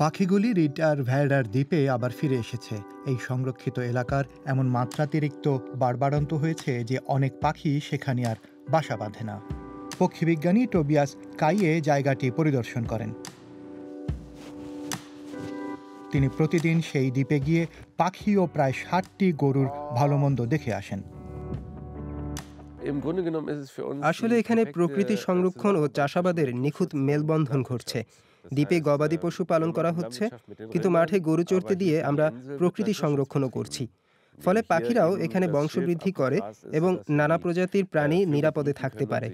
পাখিগুলি রিটার আর ভ্যাডার দ্বীপে আবার ফিরে এসেছে এই সংরক্ষিত এলাকার এমন মাত্রাতিরিক্ত বাড়বাড়ন্ত হয়েছে যে অনেক পাখি সেখানে আর বাসা বাঁধে না পক্ষীবিজ্ঞানী টোবিয়াস কাইয়ে জায়গাটি পরিদর্শন করেন তিনি প্রতিদিন সেই দ্বীপে গিয়ে পাখি ও প্রায় ষাটটি গরুর ভালোমন্দ দেখে আসেন আসলে এখানে প্রকৃতি সংরক্ষণ ও চাষাবাদের নিখুঁত মেলবন্ধন ঘটছে দ্বীপে গবাদি uh, পশু পালন করা হচ্ছে কিন্তু মাঠে গরু চড়তে দিয়ে আমরা প্রকৃতি সংরক্ষণও করছি ফলে পাখিরাও এখানে বংশবৃদ্ধি করে এবং uh, নানা প্রজাতির uh, প্রাণী নিরাপদে থাকতে পারে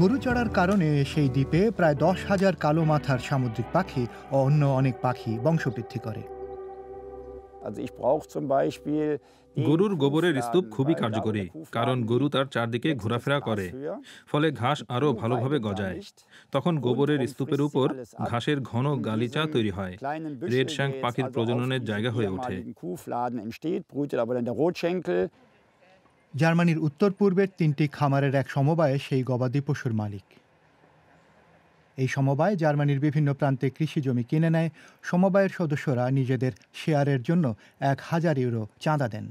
গরু চড়ার কারণে সেই দ্বীপে প্রায় দশ হাজার কালো মাথার সামুদ্রিক পাখি ও অন্য অনেক পাখি বংশবৃদ্ধি করে গরুর গোবরের স্তূপ খুবই কার্যকরী কারণ গরু তার চারদিকে ঘোরাফেরা করে ফলে ঘাস আরও ভালোভাবে গজায় তখন গোবরের স্তূপের উপর ঘাসের ঘন গালিচা তৈরি হয় রেড শ্যাং পাখির প্রজননের জায়গা হয়ে ওঠে জার্মানির উত্তর পূর্বের তিনটি খামারের এক সমবায়ে সেই গবাদি পশুর মালিক এই সমবায় জার্মানির বিভিন্ন প্রান্তে কৃষি জমি কিনে নেয় সমবায়ের সদস্যরা নিজেদের শেয়ারের জন্য এক হাজার ইউরো চাঁদা দেন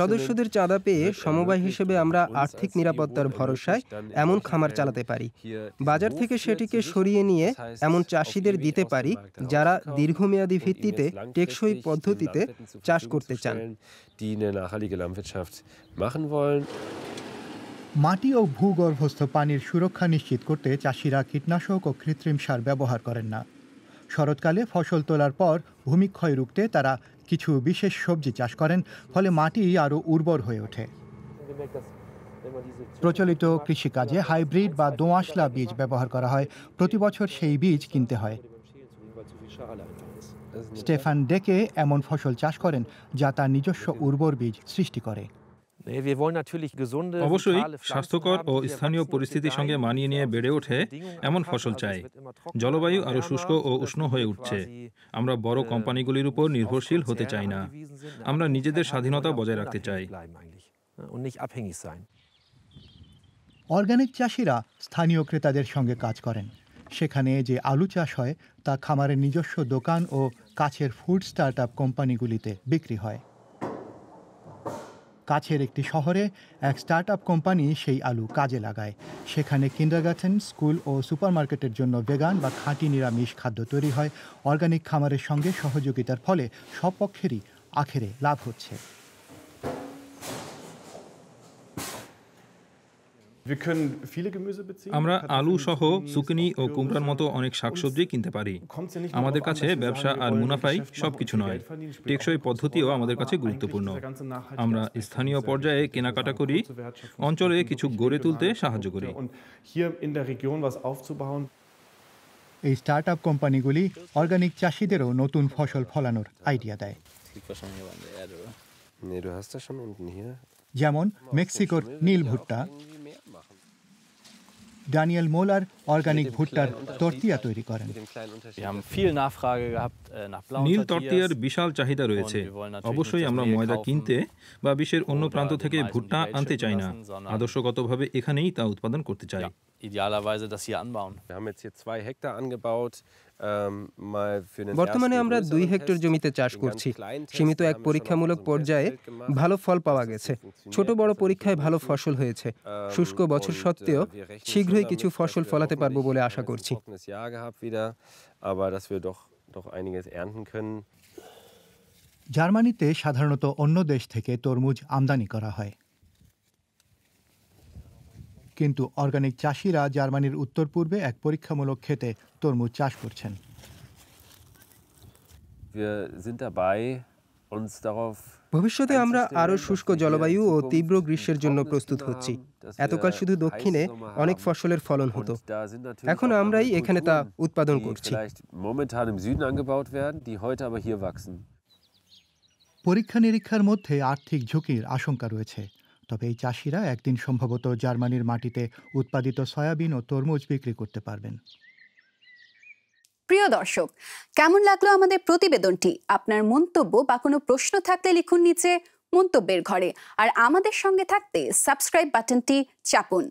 সদস্যদের চাঁদা পেয়ে সমবায় হিসেবে আমরা আর্থিক e নিরাপত্তার ভরসায় এমন খামার চালাতে পারি বাজার থেকে সেটিকে সরিয়ে নিয়ে এমন চাষিদের দিতে পারি যারা দীর্ঘমেয়াদী ভিত্তিতে টেকসই পদ্ধতিতে চাষ করতে চান মাটি ও ভূগর্ভস্থ পানির সুরক্ষা নিশ্চিত করতে চাষিরা কীটনাশক ও কৃত্রিম সার ব্যবহার করেন না শরৎকালে ফসল তোলার পর ভূমিক্ষয় রুখতে তারা কিছু বিশেষ সবজি চাষ করেন ফলে মাটি আরও উর্বর হয়ে ওঠে প্রচলিত কৃষিকাজে হাইব্রিড বা দোঁয়াশলা বীজ ব্যবহার করা হয় প্রতি বছর সেই বীজ কিনতে হয় স্টেফান ডেকে এমন ফসল চাষ করেন যা তার নিজস্ব উর্বর বীজ সৃষ্টি করে অবশ্যই স্বাস্থ্যকর ও স্থানীয় পরিস্থিতির সঙ্গে মানিয়ে নিয়ে বেড়ে ওঠে এমন ফসল চাই জলবায়ু আরও শুষ্ক ও উষ্ণ হয়ে উঠছে আমরা বড় äh, কোম্পানিগুলির উপর নির্ভরশীল হতে চাই না আমরা নিজেদের স্বাধীনতা বজায় রাখতে চাই অর্গ্যানিক äh, চাষিরা স্থানীয় ক্রেতাদের সঙ্গে কাজ করেন সেখানে যে আলু চাষ হয় তা খামারের নিজস্ব দোকান ও কাছের ফুড স্টার্ট আপ কোম্পানিগুলিতে বিক্রি হয় কাছের একটি শহরে এক স্টার্ট আপ কোম্পানি সেই আলু কাজে লাগায় সেখানে কিন্ডারগার্টেন স্কুল ও সুপারমার্কেটের জন্য ভেগান বা খাঁটি নিরামিষ খাদ্য তৈরি হয় অর্গানিক খামারের সঙ্গে সহযোগিতার ফলে সব পক্ষেরই আখেরে লাভ হচ্ছে আমরা আলু সহ সুকিনি ও কুমড়ার মতো অনেক শাকসবজি কিনতে পারি আমাদের কাছে ব্যবসা আর মুনাফাই সব কিছু নয় টেকসই পদ্ধতিও আমাদের কাছে গুরুত্বপূর্ণ আমরা স্থানীয় পর্যায়ে কেনাকাটা করি অঞ্চলে কিছু গড়ে তুলতে সাহায্য করি এই স্টার্ট আপ কোম্পানিগুলি অর্গানিক চাষিদেরও নতুন ফসল ফলানোর আইডিয়া দেয় যেমন মেক্সিকোর নীল ভুট্টা ড্যানিয়েল মোলার অর্গানিক ভুট্টার তর্তিয়া তৈরি করেন äh, নীল তর্তিয়ার বিশাল চাহিদা রয়েছে অবশ্যই আমরা ময়দা কিনতে বা বিশ্বের অন্য প্রান্ত থেকে ভুট্টা আনতে চাই না আদর্শগতভাবে এখানেই তা উৎপাদন করতে চাই Idealerweise das hier anbauen. Wir haben jetzt hier zwei Hektar angebaut. Um, বর্তমানে আমরা দুই হেক্টর জমিতে চাষ করছি সীমিত এক পরীক্ষামূলক পর্যায়ে ভালো ফল পাওয়া গেছে ছোট বড় পরীক্ষায় ভালো ফসল হয়েছে um, শুষ্ক বছর uh, সত্ত্বেও শীঘ্রই কিছু ফসল ফলাতে পারবো বলে আশা uh, করছি জার্মানিতে সাধারণত অন্য দেশ থেকে তরমুজ আমদানি করা হয় কিন্তু অর্গানিক চাষিরা জার্মানির উত্তর পূর্বে এক পরীক্ষামূলক ক্ষেতে তরমুজ চাষ করছেন ভবিষ্যতে আমরা আরও শুষ্ক জলবায়ু ও তীব্র গ্রীষ্মের জন্য প্রস্তুত হচ্ছি এতকাল শুধু দক্ষিণে অনেক ফসলের ফলন হতো এখন আমরাই এখানে তা উৎপাদন করছি পরীক্ষা নিরীক্ষার মধ্যে আর্থিক ঝুঁকির আশঙ্কা রয়েছে তবে এই চাষিরা একদিন সম্ভবত জার্মানির মাটিতে উৎপাদিত সয়াবিন ও তরমুজ বিক্রি করতে পারবেন প্রিয় দর্শক কেমন লাগলো আমাদের প্রতিবেদনটি আপনার মন্তব্য বা কোনো প্রশ্ন থাকলে লিখুন নিচে মন্তব্যের ঘরে আর আমাদের সঙ্গে থাকতে সাবস্ক্রাইব বাটনটি চাপুন